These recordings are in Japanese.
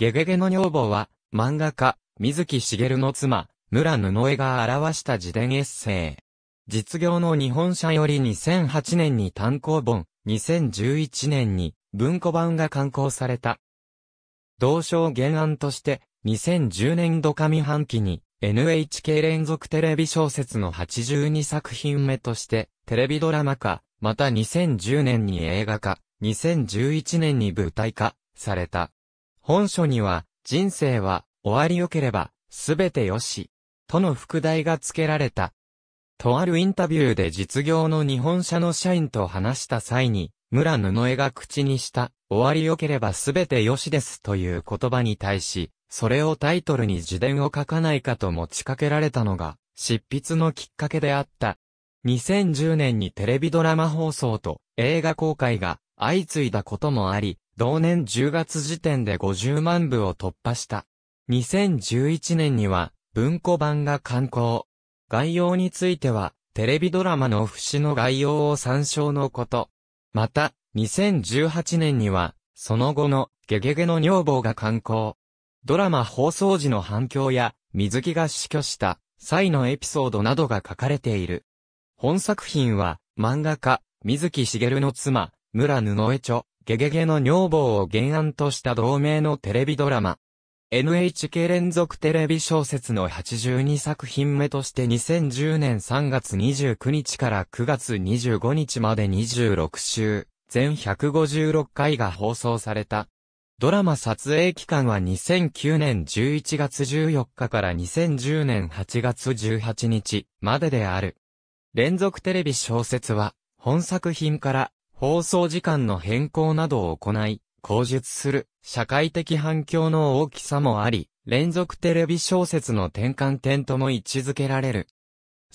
ゲゲゲの女房は、漫画家、水木しげるの妻、村布江が表した自伝エッセイ。実業の日本社より2008年に単行本、2011年に文庫版が刊行された。同賞原案として、2010年度上半期に NHK 連続テレビ小説の82作品目として、テレビドラマ化、また2010年に映画化、2011年に舞台化、された。本書には、人生は終わりよければ、すべてよし、との副題が付けられた。とあるインタビューで実業の日本社の社員と話した際に、村布江が口にした、終わりよければすべてよしですという言葉に対し、それをタイトルに自伝を書かないかと持ちかけられたのが、執筆のきっかけであった。2010年にテレビドラマ放送と映画公開が相次いだこともあり、同年10月時点で50万部を突破した。2011年には、文庫版が刊行。概要については、テレビドラマの節の概要を参照のこと。また、2018年には、その後の、ゲゲゲの女房が刊行。ドラマ放送時の反響や、水木が死去した、際のエピソードなどが書かれている。本作品は、漫画家、水木しげるの妻、村布江著。ゲゲゲの女房を原案とした同名のテレビドラマ。NHK 連続テレビ小説の82作品目として2010年3月29日から9月25日まで26週、全156回が放送された。ドラマ撮影期間は2009年11月14日から2010年8月18日までである。連続テレビ小説は、本作品から放送時間の変更などを行い、口述する社会的反響の大きさもあり、連続テレビ小説の転換点とも位置づけられる。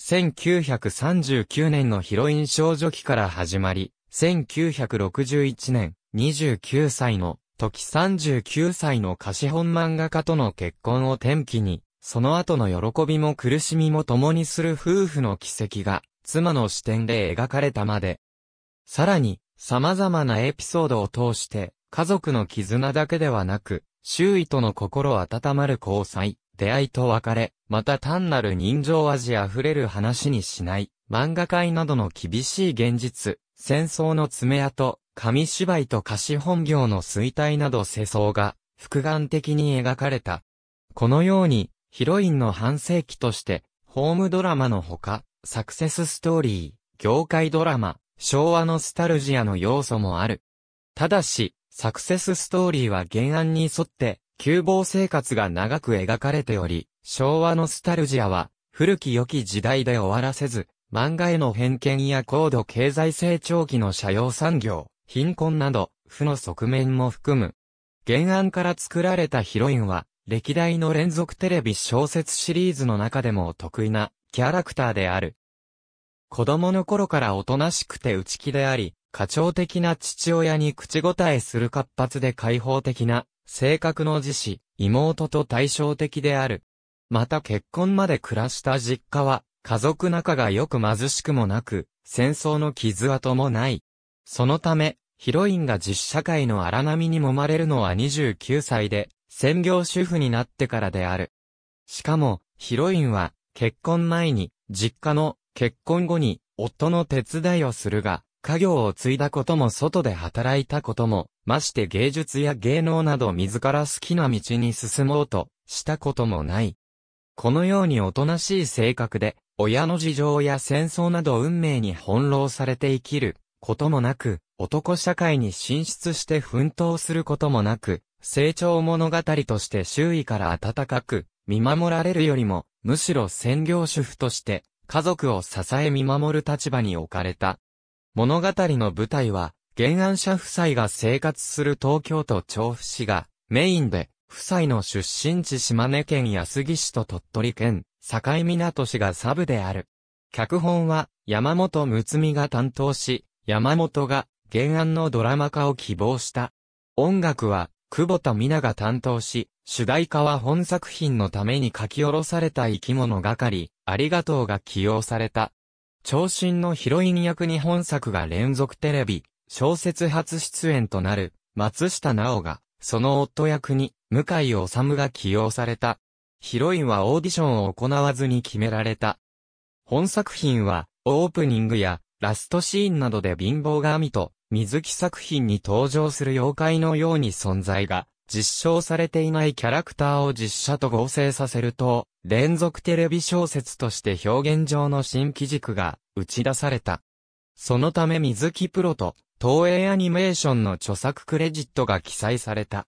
1939年のヒロイン少女期から始まり、1961年、29歳の、時39歳の貸本漫画家との結婚を転機に、その後の喜びも苦しみも共にする夫婦の奇跡が、妻の視点で描かれたまで、さらに、様々なエピソードを通して、家族の絆だけではなく、周囲との心温まる交際、出会いと別れ、また単なる人情味あふれる話にしない、漫画界などの厳しい現実、戦争の爪痕、紙芝居と貸本業の衰退など世相が、複眼的に描かれた。このように、ヒロインの半世紀として、ホームドラマのほか、サクセスストーリー、業界ドラマ、昭和ノスタルジアの要素もある。ただし、サクセスストーリーは原案に沿って、旧乏生活が長く描かれており、昭和ノスタルジアは、古き良き時代で終わらせず、漫画への偏見や高度経済成長期の社用産業、貧困など、負の側面も含む。原案から作られたヒロインは、歴代の連続テレビ小説シリーズの中でも得意なキャラクターである。子供の頃からおとなしくて内気であり、課長的な父親に口答えする活発で開放的な、性格の自死、妹と対照的である。また結婚まで暮らした実家は、家族仲がよく貧しくもなく、戦争の傷跡もない。そのため、ヒロインが実社会の荒波に揉まれるのは29歳で、専業主婦になってからである。しかも、ヒロインは、結婚前に、実家の結婚後に、夫の手伝いをするが、家業を継いだことも外で働いたことも、まして芸術や芸能など自ら好きな道に進もうとしたこともない。このようにおとなしい性格で、親の事情や戦争など運命に翻弄されて生きることもなく、男社会に進出して奮闘することもなく、成長物語として周囲から温かく見守られるよりも、むしろ専業主婦として家族を支え見守る立場に置かれた。物語の舞台は、原案者夫妻が生活する東京都調布市がメインで、夫妻の出身地島根県安来市と鳥取県境港市がサブである。脚本は山本睦美が担当し、山本が原案のドラマ化を希望した。音楽は久保田美奈が担当し、主題歌は本作品のために書き下ろされた生き物がかり、ありがとうが起用された。長身のヒロイン役に本作が連続テレビ、小説初出演となる、松下奈緒が、その夫役に、向井治が起用された。ヒロインはオーディションを行わずに決められた。本作品は、オープニングや、ラストシーンなどで貧乏神と、水木作品に登場する妖怪のように存在が、実証されていないキャラクターを実写と合成させると、連続テレビ小説として表現上の新機軸が打ち出された。そのため水木プロと東映アニメーションの著作クレジットが記載された。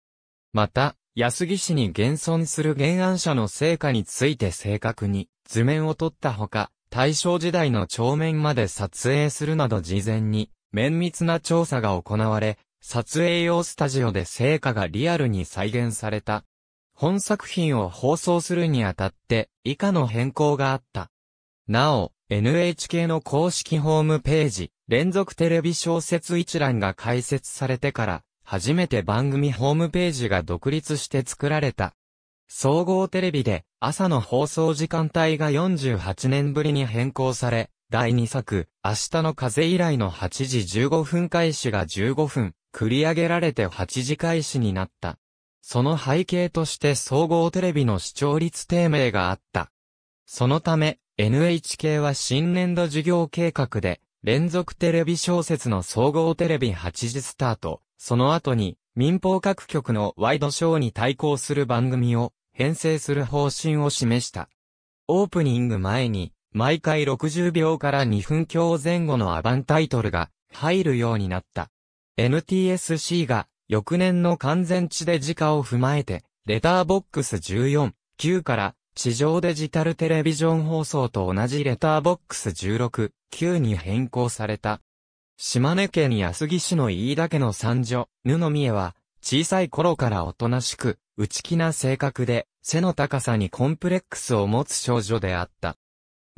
また、安木氏に現存する原案者の成果について正確に図面を取ったほか、大正時代の帳面まで撮影するなど事前に綿密な調査が行われ、撮影用スタジオで成果がリアルに再現された。本作品を放送するにあたって以下の変更があった。なお、NHK の公式ホームページ、連続テレビ小説一覧が開設されてから、初めて番組ホームページが独立して作られた。総合テレビで朝の放送時間帯が48年ぶりに変更され、第2作、明日の風以来の8時15分開始が15分、繰り上げられて8時開始になった。その背景として総合テレビの視聴率低迷があった。そのため、NHK は新年度事業計画で、連続テレビ小説の総合テレビ8時スタート、その後に、民放各局のワイドショーに対抗する番組を、編成する方針を示した。オープニング前に、毎回60秒から2分強前後のアバンタイトルが入るようになった。NTSC が翌年の完全地で時価を踏まえて、レターボックス14、9から地上デジタルテレビジョン放送と同じレターボックス16、9に変更された。島根県安木市の飯田家の三女、布見恵は、小さい頃からおとなしく、内気な性格で、背の高さにコンプレックスを持つ少女であった。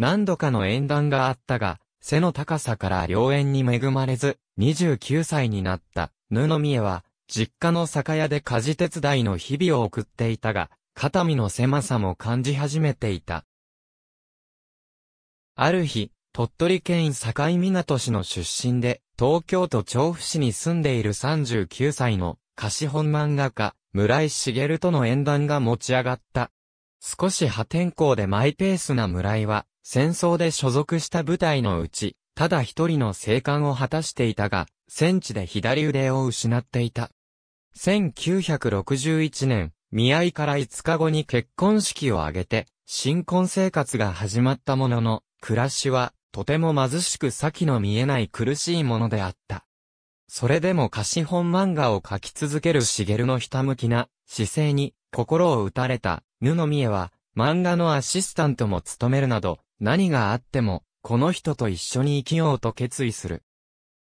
何度かの縁談があったが、背の高さから良縁に恵まれず、29歳になった、布宮は、実家の酒屋で家事手伝いの日々を送っていたが、肩身の狭さも感じ始めていた。ある日、鳥取県境港市の出身で、東京都調布市に住んでいる39歳の、貸本漫画家、村井茂との縁談が持ち上がった。少し破天荒でマイペースな村井は、戦争で所属した部隊のうち、ただ一人の生還を果たしていたが、戦地で左腕を失っていた。1961年、見合いから5日後に結婚式を挙げて、新婚生活が始まったものの、暮らしは、とても貧しく先の見えない苦しいものであった。それでも貸本漫画を描き続ける茂のひたむきな姿勢に心を打たれた、布宮は、漫画のアシスタントも務めるなど、何があっても、この人と一緒に生きようと決意する。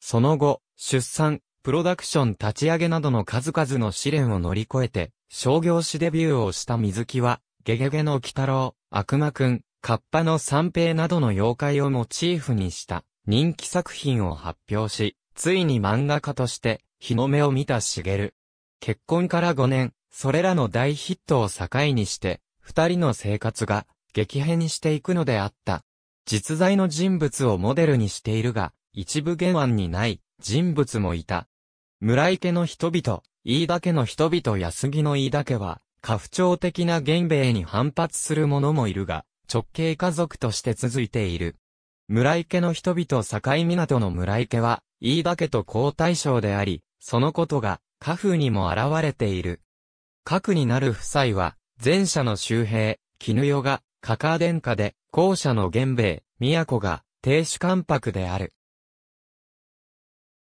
その後、出産、プロダクション立ち上げなどの数々の試練を乗り越えて、商業誌デビューをした水木は、ゲゲゲの鬼太郎、悪魔くん、カッパの三平などの妖怪をモチーフにした人気作品を発表し、ついに漫画家として日の目を見たしげる。結婚から5年、それらの大ヒットを境にして、二人の生活が激変にしていくのであった。実在の人物をモデルにしているが、一部原案にない人物もいた。村井家の人々、飯田家の人々安木の飯田家は、家父長的な兵米に反発する者もいるが、直系家族として続いている。村井家の人々境港の村井家は、飯田家と交代省であり、そのことが、家父にも現れている。核になる夫妻は、前者の周平、絹代が、カカー殿下で、後者の源兵衛、都が、亭主関白である。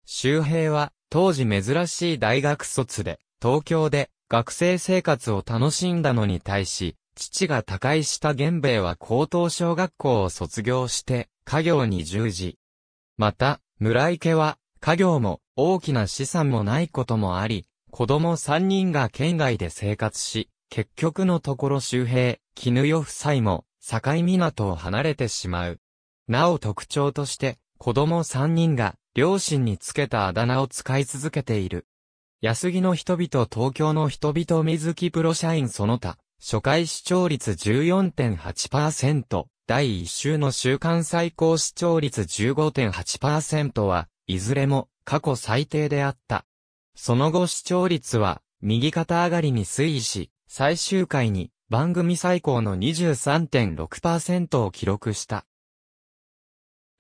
周平は、当時珍しい大学卒で、東京で、学生生活を楽しんだのに対し、父が他界した源兵衛は高等小学校を卒業して、家業に従事。また、村井家は、家業も大きな資産もないこともあり、子供3人が県外で生活し、結局のところ周平、絹代夫妻も、境港を離れてしまう。なお特徴として、子供3人が、両親につけたあだ名を使い続けている。安木の人々東京の人々水木プロ社員その他、初回視聴率14.8%、第1週の週間最高視聴率15.8%は、いずれも過去最低であった。その後視聴率は、右肩上がりに推移し、最終回に番組最高の23.6%を記録した。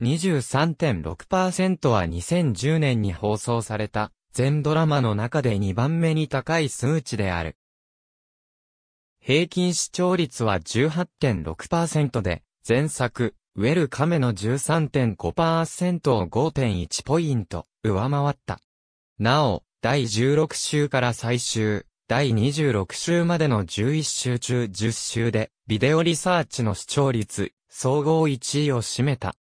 23.6%は2010年に放送された全ドラマの中で2番目に高い数値である。平均視聴率は18.6%で、前作、ウェルカメの13.5%を5.1ポイント上回った。なお、第16週から最終、第26週までの11週中10週で、ビデオリサーチの視聴率、総合1位を占めた。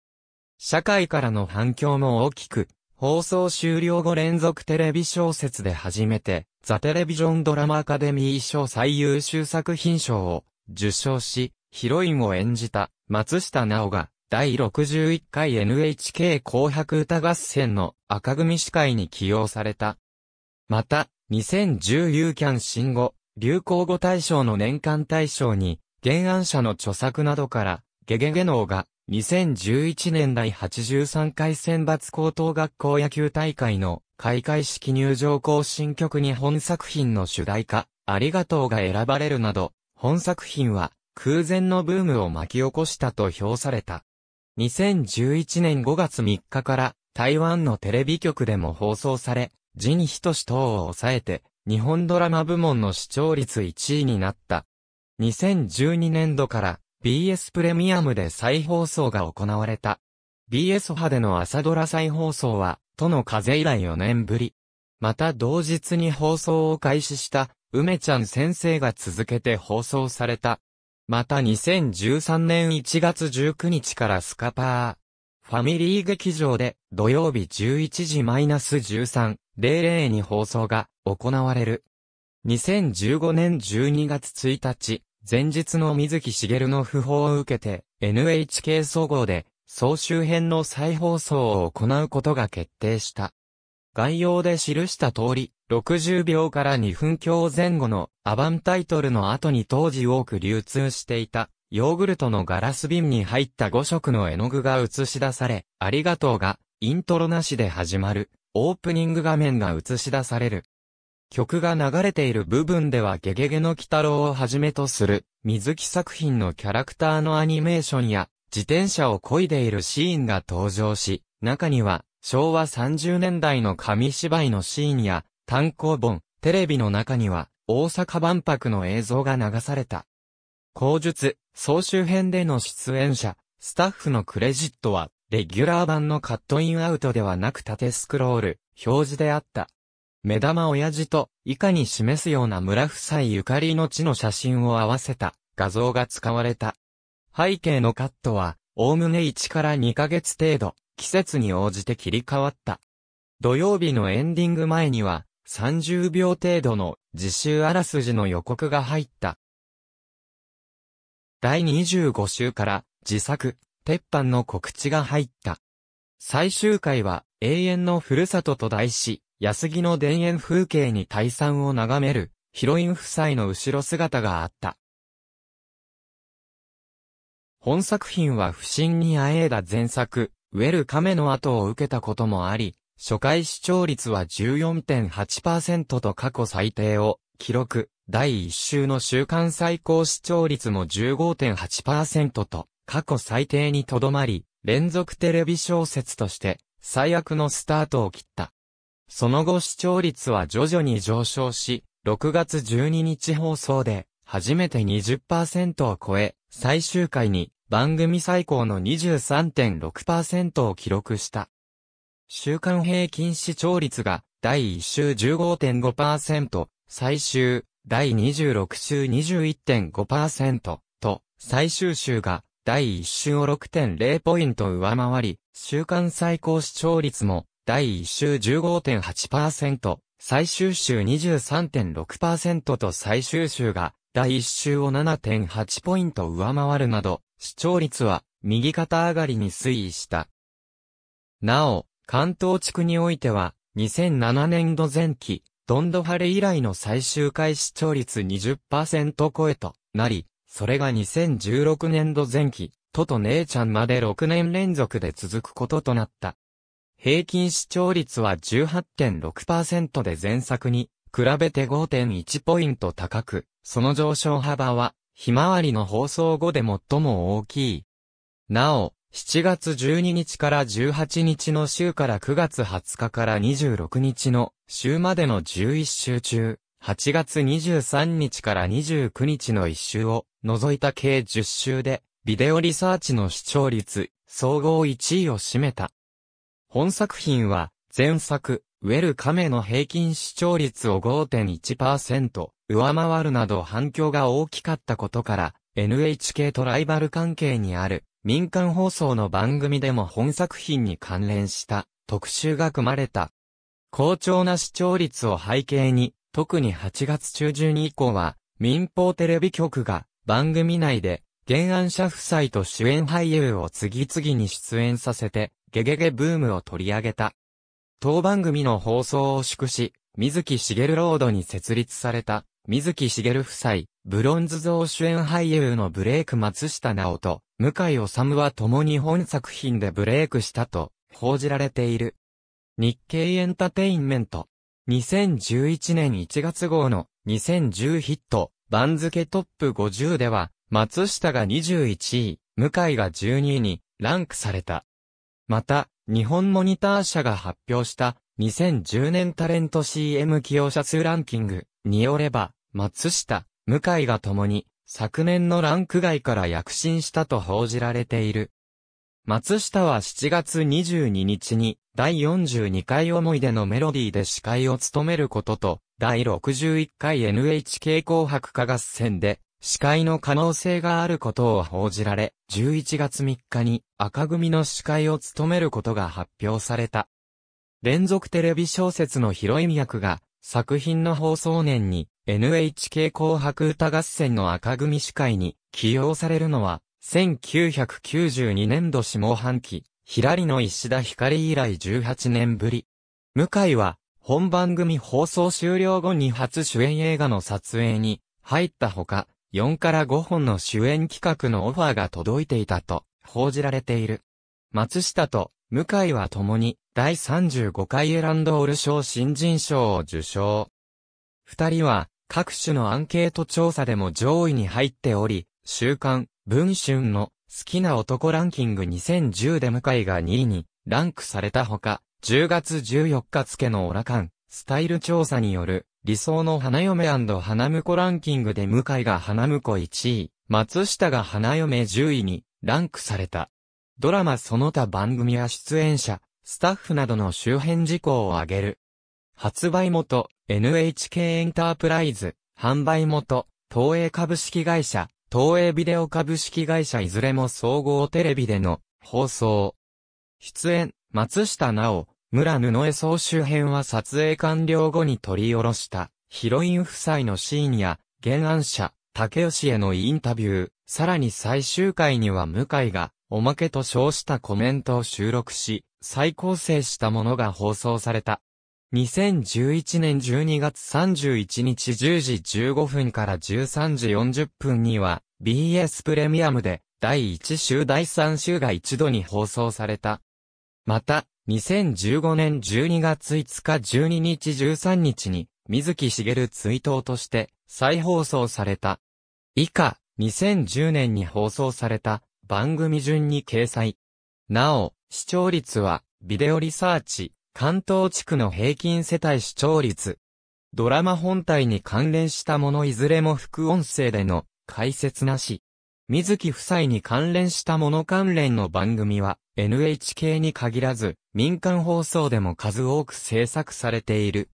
社会からの反響も大きく、放送終了後連続テレビ小説で初めて、ザ・テレビジョンドラマアカデミー賞最優秀作品賞を受賞し、ヒロインを演じた松下奈緒が、第61回 NHK 紅白歌合戦の赤組司会に起用された。また、2010ーキャン新語、流行語大賞の年間大賞に、原案者の著作などから、ゲゲゲノーが、2011年第83回選抜高等学校野球大会の開会式入場行進曲に本作品の主題歌、ありがとうが選ばれるなど、本作品は空前のブームを巻き起こしたと評された。2011年5月3日から台湾のテレビ局でも放送され、ジニヒトシ等を抑えて、日本ドラマ部門の視聴率1位になった。2012年度から BS プレミアムで再放送が行われた。BS 派での朝ドラ再放送は、との風以来4年ぶり。また同日に放送を開始した、梅ちゃん先生が続けて放送された。また2013年1月19日からスカパー。ファミリー劇場で土曜日11時 -13、00に放送が行われる。2015年12月1日、前日の水木しげるの訃報を受けて、NHK 総合で、総集編の再放送を行うことが決定した。概要で記した通り、60秒から2分強前後のアバンタイトルの後に当時多く流通していた、ヨーグルトのガラス瓶に入った5色の絵の具が映し出され、ありがとうが、イントロなしで始まる。オープニング画面が映し出される。曲が流れている部分ではゲゲゲの鬼太郎をはじめとする水木作品のキャラクターのアニメーションや自転車を漕いでいるシーンが登場し、中には昭和30年代の紙芝居のシーンや単行本、テレビの中には大阪万博の映像が流された。口述、総集編での出演者、スタッフのクレジットはレギュラー版のカットインアウトではなく縦スクロール、表示であった。目玉親父と、以下に示すような村夫妻ゆかりの地の写真を合わせた画像が使われた。背景のカットは、おおむね1から2ヶ月程度、季節に応じて切り替わった。土曜日のエンディング前には、30秒程度の自習あらすじの予告が入った。第25週から自作、鉄板の告知が入った。最終回は、永遠のふるさとと題し、安木の田園風景に退散を眺める、ヒロイン夫妻の後ろ姿があった。本作品は不審にあえいだ前作、ウェルカメの後を受けたこともあり、初回視聴率は14.8%と過去最低を記録、第1週の週間最高視聴率も15.8%と過去最低にとどまり、連続テレビ小説として最悪のスタートを切った。その後視聴率は徐々に上昇し、6月12日放送で初めて20%を超え、最終回に番組最高の23.6%を記録した。週間平均視聴率が第1週15.5%、最終、第26週21.5%と、最終週が第1週を6.0ポイント上回り、週間最高視聴率も、第1週15.8%、最終週23.6%と最終週が、第1週を7.8ポイント上回るなど、視聴率は、右肩上がりに推移した。なお、関東地区においては、2007年度前期、ドンドハレ以来の最終回視聴率20%超えとなり、それが2016年度前期、トと姉ちゃんまで6年連続で続くこととなった。平均視聴率は18.6%で前作に比べて5.1ポイント高く、その上昇幅は、ひまわりの放送後で最も大きい。なお、7月12日から18日の週から9月20日から26日の週までの11週中、8月23日から29日の1週を除いた計10週で、ビデオリサーチの視聴率、総合1位を占めた。本作品は、前作、ウェルカメの平均視聴率を5.1%、上回るなど反響が大きかったことから、NHK とライバル関係にある、民間放送の番組でも本作品に関連した特集が組まれた。好調な視聴率を背景に、特に8月中旬以降は、民放テレビ局が番組内で、原案者夫妻と主演俳優を次々に出演させて、ゲゲゲブームを取り上げた。当番組の放送を祝し、水木しげるロードに設立された、水木しげる夫妻、ブロンズ像主演俳優のブレイク松下直と、向井治は共に本作品でブレイクしたと、報じられている。日経エンタテインメント。2011年1月号の2010ヒット番付トップ50では、松下が21位、向井が12位にランクされた。また、日本モニター社が発表した2010年タレント CM 起用者数ランキングによれば、松下、向井が共に昨年のランク外から躍進したと報じられている。松下は7月22日に第42回思い出のメロディーで司会を務めることと第61回 NHK 紅白歌合戦で、司会の可能性があることを報じられ、11月3日に赤組の司会を務めることが発表された。連続テレビ小説のヒロイン役が、作品の放送年に NHK 紅白歌合戦の赤組司会に起用されるのは、1992年度下半期、ひらりの石田光以来18年ぶり。向井は、本番組放送終了後に初主演映画の撮影に入ったほか、4から5本の主演企画のオファーが届いていたと報じられている。松下と向井は共に第35回エランドール賞新人賞を受賞。二人は各種のアンケート調査でも上位に入っており、週刊、文春の好きな男ランキング2010で向井が2位にランクされたほか、10月14日付のオラカン、スタイル調査による、理想の花嫁花婿ランキングで向井が花婿1位、松下が花嫁10位に、ランクされた。ドラマその他番組や出演者、スタッフなどの周辺事項を挙げる。発売元、NHK エンタープライズ、販売元、東映株式会社、東映ビデオ株式会社いずれも総合テレビでの放送。出演、松下奈緒、村布江総集編は撮影完了後に取り下ろした、ヒロイン夫妻のシーンや、原案者、竹吉へのインタビュー、さらに最終回には向井が、おまけと称したコメントを収録し、再構成したものが放送された。2011年12月31日10時15分から13時40分には BS プレミアムで第1週第3週が一度に放送された。また、2015年12月5日12日13日に、水木しげる追悼として再放送された。以下、2010年に放送された番組順に掲載。なお、視聴率は、ビデオリサーチ、関東地区の平均世帯視聴率。ドラマ本体に関連したものいずれも副音声での解説なし。水木夫妻に関連したもの関連の番組は、NHK に限らず、民間放送でも数多く制作されている。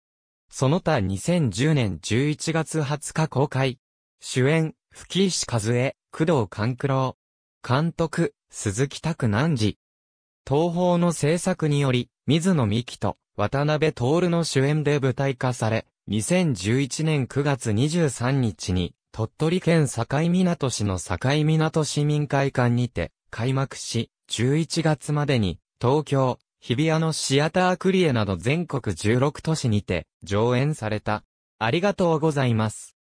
その他2010年11月20日公開。主演、吹石和恵、工藤勘九郎。監督、鈴木拓南次。東宝の制作により、水野美紀と渡辺徹の主演で舞台化され、2011年9月23日に、鳥取県境港市の境港市民会館にて、開幕し、11月までに、東京、日比谷のシアタークリエなど全国16都市にて、上演された。ありがとうございます。